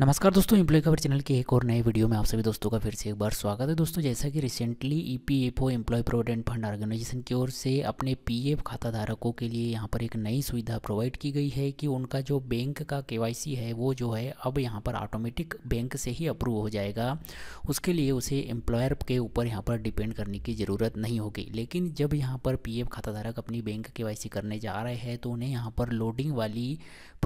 नमस्कार दोस्तों इम्प्लॉय खबर चैनल के एक और नए वीडियो में आप सभी दोस्तों का फिर से एक बार स्वागत है दोस्तों जैसा कि recently E P F O employ provident fund organisation की ओर से अपने पी एफ खाता धारकों के लिए यहाँ पर एक नई सुविधा प्रोवाइड की गई है कि उनका जो बैंक का के वाई सी है वो जो है अब यहाँ पर ऑटोमेटिक बैंक से ही अप्रूव हो जाएगा उसके लिए उसे एम्प्लॉयर के ऊपर यहाँ पर डिपेंड करने की ज़रूरत नहीं होगी लेकिन जब यहाँ पर पी एफ खाता धारक अपनी बैंक के वाई सी करने जा रहे हैं तो उन्हें यहाँ पर लोडिंग वाली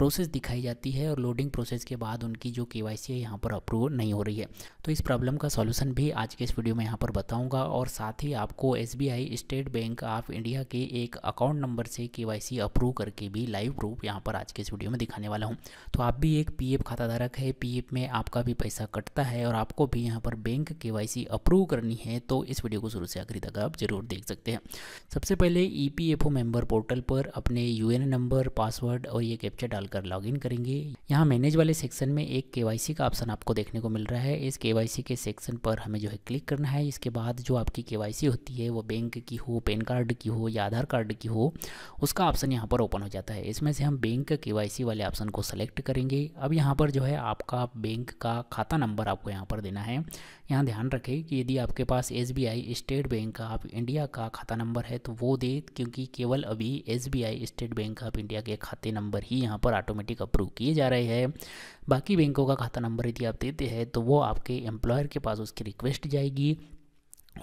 प्रोसेस दिखाई जाती है और लोडिंग प्रोसेस के बाद उनकी जो के वाई सी है यहाँ पर अप्रूव नहीं हो रही है तो इस प्रॉब्लम का सॉल्यूशन भी आज के इस वीडियो में यहाँ पर बताऊँगा और साथ ही आपको S state bank of India के एक अकाउंट नंबर से के अप्रूव करके भी लाइव प्रूफ यहाँ पर आज के इस वीडियो में दिखाने वाला हूँ तो आप भी एक पी एफ खाताधारक है पी में आपका भी पैसा कटता है और आपको भी यहाँ पर बैंक के अप्रूव करनी है तो इस वीडियो को शुरू से आखिरी तक आप जरूर देख सकते हैं सबसे पहले E P F O member portal पर अपने यू नंबर पासवर्ड और ये कैप्चर डाल कर लॉगिन करेंगे यहाँ मैनेज वाले सेक्शन में एक के का ऑप्शन आपको देखने को मिल रहा है इस के के सेक्शन पर हमें जो है क्लिक करना है इसके बाद जो आपकी के होती है वो बैंक की हो पैन कार्ड की हो या आधार कार्ड की हो उसका ऑप्शन यहाँ पर ओपन हो जाता है इसमें से हम बैंक के वाले ऑप्शन को सेलेक्ट करेंगे अब यहाँ पर जो है आपका बैंक का खाता नंबर आपको यहाँ पर देना है यहाँ ध्यान रखें कि यदि आपके पास एस स्टेट बैंक का आप इंडिया का खाता नंबर है तो वो दे क्योंकि केवल अभी S state bank of India के खाते नंबर ही यहाँ पर ऑटोमेटिक अप्रूव किए जा रहे हैं बाकी बैंकों का खाता नंबर यदि आप देते हैं तो वो आपके एम्प्लॉयर के पास उसकी रिक्वेस्ट जाएगी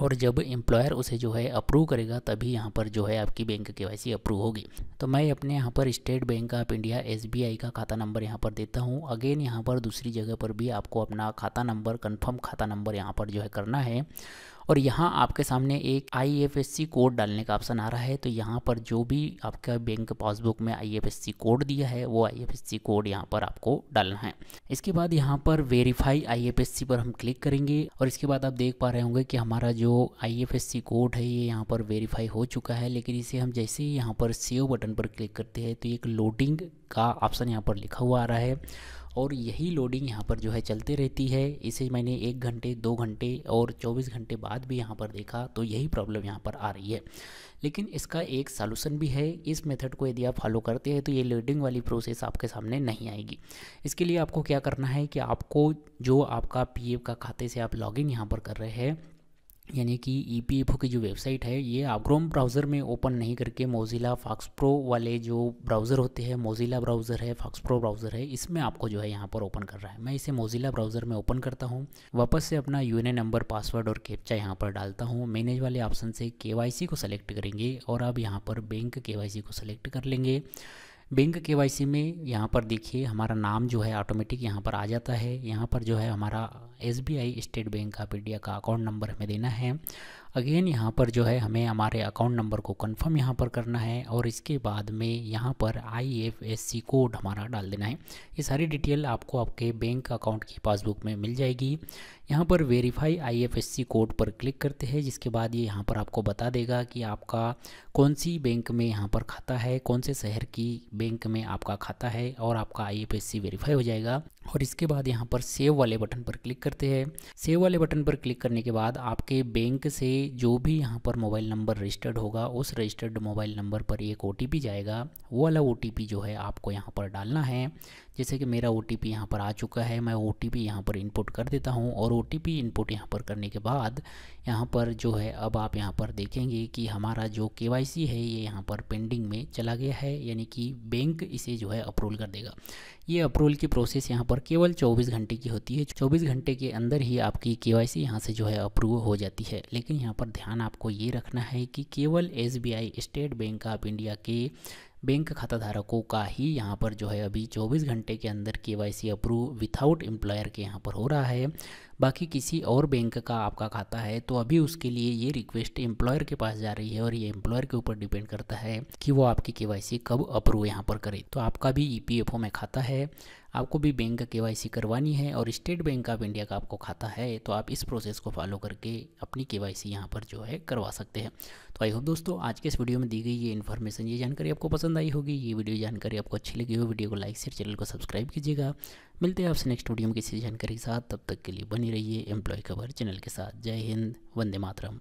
और जब एम्प्लॉयर उसे जो है अप्रूव करेगा तभी यहाँ पर जो है आपकी बैंक के वाई अप्रूव होगी तो मैं अपने यहाँ पर state bank of India S का खाता नंबर यहाँ पर देता हूँ अगेन यहाँ पर दूसरी जगह पर भी आपको अपना खाता नंबर कन्फर्म खाता नंबर यहाँ पर जो है करना है और यहाँ आपके सामने एक आई कोड डालने का ऑप्शन आ रहा है तो यहाँ पर जो भी आपका बैंक पासबुक में आई कोड दिया है वो आई कोड यहाँ पर आपको डालना है इसके बाद यहाँ पर वेरीफाई आई पर हम क्लिक करेंगे और इसके बाद आप देख पा रहे होंगे कि हमारा जो आई कोड है ये यहाँ पर वेरीफाई हो चुका है लेकिन इसे हम जैसे ही यहाँ पर सेव बटन पर क्लिक करते हैं तो एक लोडिंग का ऑप्शन यहाँ पर लिखा हुआ आ रहा है और यही लोडिंग यहाँ पर जो है चलते रहती है इसे मैंने एक घंटे दो घंटे और चौबीस घंटे बाद भी यहाँ पर देखा तो यही प्रॉब्लम यहाँ पर आ रही है लेकिन इसका एक सलूशन भी है इस मेथड को यदि आप फॉलो करते हैं तो ये लोडिंग वाली प्रोसेस आपके सामने नहीं आएगी इसके लिए आपको क्या करना है कि आपको जो आपका पीएफ का खाते से आप लॉगिन यहाँ पर कर रहे हैं यानी कि ई e की जो वेबसाइट है ये आप क्रोम ब्राउज़र में ओपन नहीं करके मोजिला फॉक्स प्रो वाले जो ब्राउज़र होते हैं मोजिला ब्राउज़र है फॉक्स प्रो ब्राउज़र है इसमें आपको जो है यहाँ पर ओपन कर रहा है मैं इसे मोजिला ब्राउज़र में ओपन करता हूँ वापस से अपना यू नंबर पासवर्ड और कैप्चा यहाँ पर डालता हूँ मैनेज वाले ऑप्शन से के को सेलेक्ट करेंगे और आप यहाँ पर बैंक के को सेलेक्ट कर लेंगे बैंक के में यहाँ पर देखिए हमारा नाम जो है ऑटोमेटिक यहाँ पर आ जाता है यहाँ पर जो है हमारा S state bank of India का अकाउंट नंबर हमें देना है अगेन यहाँ पर जो है हमें हमारे अकाउंट नंबर को कंफर्म यहाँ पर करना है और इसके बाद में यहाँ पर आईएफएससी कोड हमारा डाल देना है ये सारी डिटेल आपको आपके बैंक अकाउंट की पासबुक में मिल जाएगी यहाँ पर वेरीफाई आईएफएससी कोड पर क्लिक करते हैं जिसके बाद ये यहाँ पर आपको बता देगा कि आपका कौन सी बैंक में यहाँ पर खाता है कौन से शहर की बैंक में आपका खाता है और आपका आई वेरीफाई हो जाएगा और इसके बाद यहाँ पर सेव वाले बटन पर क्लिक करते हैं सेव वाले बटन पर क्लिक करने के बाद आपके बैंक से जो भी यहाँ पर मोबाइल नंबर रजिस्टर्ड होगा उस रजिस्टर्ड मोबाइल नंबर पर एक ओ जाएगा वो वाला ओ जो है आपको यहाँ पर डालना है जैसे कि मेरा ओ टी यहाँ पर आ चुका है मैं ओ टी यहाँ पर इनपुट कर देता हूँ और ओ इनपुट यहाँ पर करने के बाद यहाँ पर जो है अब आप यहाँ पर देखेंगे कि हमारा जो के है ये यहाँ पर पेंडिंग में चला गया है यानी कि बैंक इसे जो है अप्रूवल कर देगा ये अप्रूवल की प्रोसेस यहाँ पर केवल 24 घंटे की होती है 24 घंटे के अंदर ही आपकी के वाई यहाँ से जो है अप्रूव हो जाती है लेकिन यहाँ पर ध्यान आपको ये रखना है कि केवल S state bank of India के बैंक खाता धारकों का ही यहाँ पर जो है अभी 24 घंटे के अंदर के वाई अप्रूव विथआउट एम्प्लॉयर के यहाँ पर हो रहा है बाकी किसी और बैंक का आपका खाता है तो अभी उसके लिए ये रिक्वेस्ट एम्प्लॉयर के पास जा रही है और ये एम्प्लॉयर के ऊपर डिपेंड करता है कि वो आपकी के कब अप्रूव यहाँ पर करे तो आपका भी ई में खाता है आपको भी बैंक का के करवानी है और स्टेट बैंक ऑफ इंडिया का आपको खाता है तो आप इस प्रोसेस को फॉलो करके अपनी के वाई यहाँ पर जो है करवा सकते हैं तो आई होप दोस्तों आज के इस वीडियो में दी गई ये इन्फॉर्मेशन ये जानकारी आपको पसंद पसंद आई होगी ये वीडियो जानकारी आपको अच्छी लगी हो वीडियो को लाइक शेयर चैनल को सब्सक्राइब कीजिएगा मिलते हैं आपसे नेक्स्ट वीडियो में किसी जानकारी के साथ तब तक के लिए बनी रहिए एम्प्लॉय खबर चैनल के साथ जय हिंद वंदे मातरम